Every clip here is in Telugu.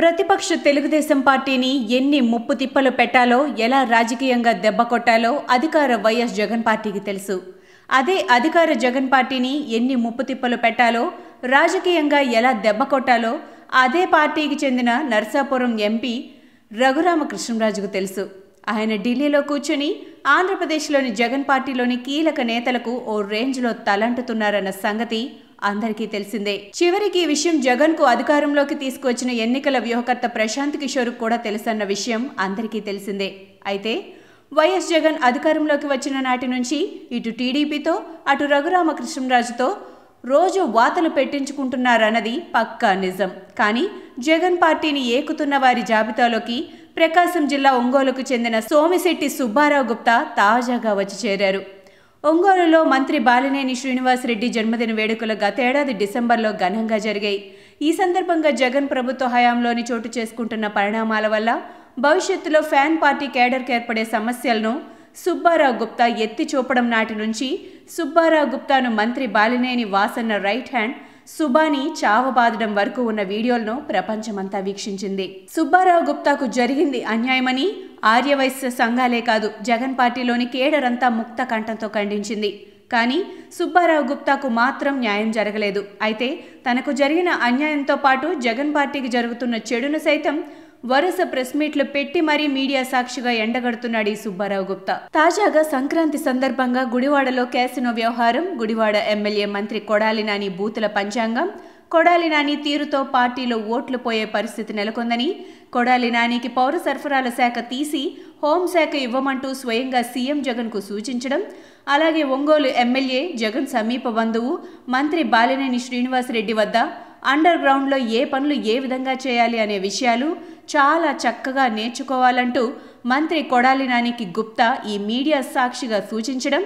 ప్రతిపక్ష తెలుగుదేశం పార్టీని ఎన్ని ముప్పు తిప్పలు పెట్టాలో ఎలా రాజకీయంగా దెబ్బ కొట్టాలో అధికార వైఎస్ జగన్ పార్టీకి తెలుసు అదే అధికార జగన్ పార్టీని ఎన్ని ముప్పు తిప్పలు పెట్టాలో రాజకీయంగా ఎలా దెబ్బ కొట్టాలో అదే పార్టీకి చెందిన నర్సాపురం ఎంపీ రఘురామకృష్ణరాజుకు తెలుసు ఆయన ఢిల్లీలో కూర్చుని ఆంధ్రప్రదేశ్లోని జగన్ పార్టీలోని కీలక నేతలకు ఓ రేంజ్లో తలంటుతున్నారన్న సంగతి అందరికీ తెలిసిందే చివరికి ఈ విషయం జగన్ కు అధికారంలోకి తీసుకువచ్చిన ఎన్నికల వ్యూహకర్త ప్రశాంత్ కిషోర్ కూడా తెలుసన్న విషయం అందరికీ తెలిసిందే అయితే వైఎస్ జగన్ అధికారంలోకి వచ్చిన నాటి నుంచి ఇటు టీడీపీతో అటు రఘురామకృష్ణరాజుతో రోజు వాతలు పెట్టించుకుంటున్నారన్నది పక్కా నిజం కానీ జగన్ పార్టీని ఏకుతున్న వారి జాబితాలోకి ప్రకాశం జిల్లా ఒంగోలుకు చెందిన సోమిశెట్టి సుబ్బారావు గుప్తా తాజాగా వచ్చి చేరారు ఒంగోలులో మంత్రి బాలినేని శ్రీనివాసరెడ్డి జన్మదిన వేడుకలు గతేడాది డిసెంబర్లో ఘనంగా జరిగాయి ఈ సందర్భంగా జగన్ ప్రభుత్వ హయాంలోని చోటు చేసుకుంటున్న పరిణామాల వల్ల భవిష్యత్తులో ఫ్యాన్ పార్టీ కేడర్కి ఏర్పడే సమస్యలను సుబ్బారావు గుప్తా ఎత్తి చూపడం నాటి నుంచి సుబ్బారావు గుప్తాను మంత్రి బాలినేని వాసన్న రైట్ హ్యాండ్ సుబాని చావ బాదడం వరకు ఉన్న వీడియోలను ప్రపంచమంతా వీక్షించింది సుబ్బారావు గుప్తాకు జరిగింది అన్యాయమని ఆర్యవైశ్య సంఘాలే కాదు జగన్ పార్టీలోని కేడరంతా ముక్త కంఠంతో ఖండించింది కానీ సుబ్బారావు గుప్తాకు మాత్రం న్యాయం జరగలేదు అయితే తనకు జరిగిన అన్యాయంతో పాటు జగన్ పార్టీకి జరుగుతున్న చెడును సైతం వరుస ప్రెస్ మీట్లు పెట్టి మరీ మీడియా సాక్షిగా ఎండగడుతున్నాడు ఈ సుబ్బారావు గుప్తా తాజాగా సంక్రాంతి సందర్భంగా గుడివాడలో క్యాసినో వ్యవహారం గుడివాడ ఎమ్మెల్యే మంత్రి కొడాలి నాని బూతుల పంచాంగం కొడాలి నాని తీరుతో పార్టీలో ఓట్లు పోయే పరిస్థితి నెలకొందని కొడాలి నానికి పౌర సరఫరాల శాఖ తీసి హోంశాఖ ఇవ్వమంటూ స్వయంగా సీఎం జగన్కు సూచించడం అలాగే ఒంగోలు ఎమ్మెల్యే జగన్ సమీప బంధువు మంత్రి బాలినేని శ్రీనివాసరెడ్డి వద్ద అండర్ గ్రౌండ్లో ఏ పనులు ఏ విధంగా చేయాలి అనే విషయాలు చాలా చక్కగా నేర్చుకోవాలంటూ మంత్రి కొడాలి నానికి గుప్తా ఈ మీడియా సాక్షిగా సూచించడం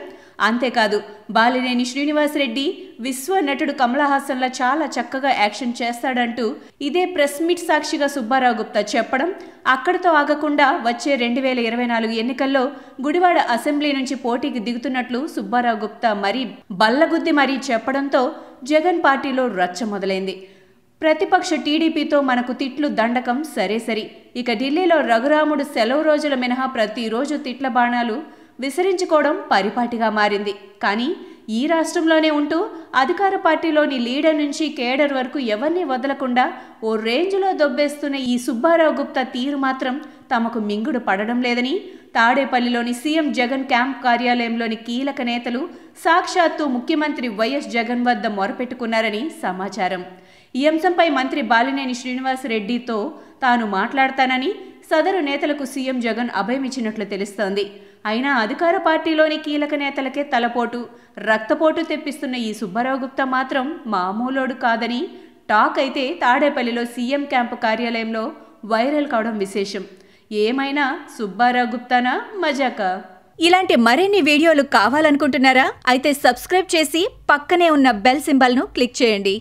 అంతేకాదు బాలినేని శ్రీనివాసరెడ్డి విశ్వ నటుడు కమలహాసన్లా చాలా చక్కగా యాక్షన్ చేస్తాడంటూ ఇదే ప్రెస్ మీట్ సాక్షిగా సుబ్బారావు గుప్తా చెప్పడం అక్కడితో ఆగకుండా వచ్చే రెండు వేల ఇరవై నాలుగు ఎన్నికల్లో గుడివాడ అసెంబ్లీ నుంచి పోటీకి దిగుతున్నట్లు సుబ్బారావు గుప్తా మరీ బల్లగుద్ది మరీ చెప్పడంతో జగన్ పార్టీలో రచ్చ మొదలైంది ప్రతిపక్ష టీడీపీతో మనకు తిట్లు దండకం సరే సరి ఇక ఢిల్లీలో రఘురాముడు సెలవు రోజుల మినహా ప్రతిరోజు తిట్ల బాణాలు విసిరించుకోవడం పరిపాటిగా మారింది కానీ ఈ రాష్ట్రంలోనే ఉంటూ అధికార పార్టీలోని లీడర్ నుంచి కేడర్ వరకు ఎవరిని వదలకుండా ఓ రేంజ్లో దొబ్బేస్తున్న ఈ సుబ్బారావు గుప్తా తీరు మాత్రం తమకు మింగుడు పడడం లేదని తాడేపల్లిలోని సీఎం జగన్ క్యాంప్ కార్యాలయంలోని కీలక నేతలు సాక్షాత్తు ముఖ్యమంత్రి వైఎస్ జగన్ వద్ద మొరపెట్టుకున్నారని సమాచారం ఈ అంశంపై మంత్రి బాలినేని శ్రీనివాసరెడ్డితో తాను మాట్లాడతానని సదరు నేతలకు సీఎం జగన్ అభయం ఇచ్చినట్లు తెలుస్తోంది అయినా అధికార పార్టీలోని కీలక నేతలకే తలపోటు రక్తపోటు తెప్పిస్తున్న ఈ సుబ్బారావు గుప్తా మాత్రం మామూలోడు కాదని టాక్ అయితే తాడేపల్లిలో సీఎం క్యాంపు కార్యాలయంలో వైరల్ కావడం విశేషం ఏమైనా సుబ్బారావు గుప్తానా మజాకా ఇలాంటి మరిన్ని వీడియోలు కావాలనుకుంటున్నారా అయితే సబ్స్క్రైబ్ చేసి పక్కనే ఉన్న బెల్ సింబల్ను క్లిక్ చేయండి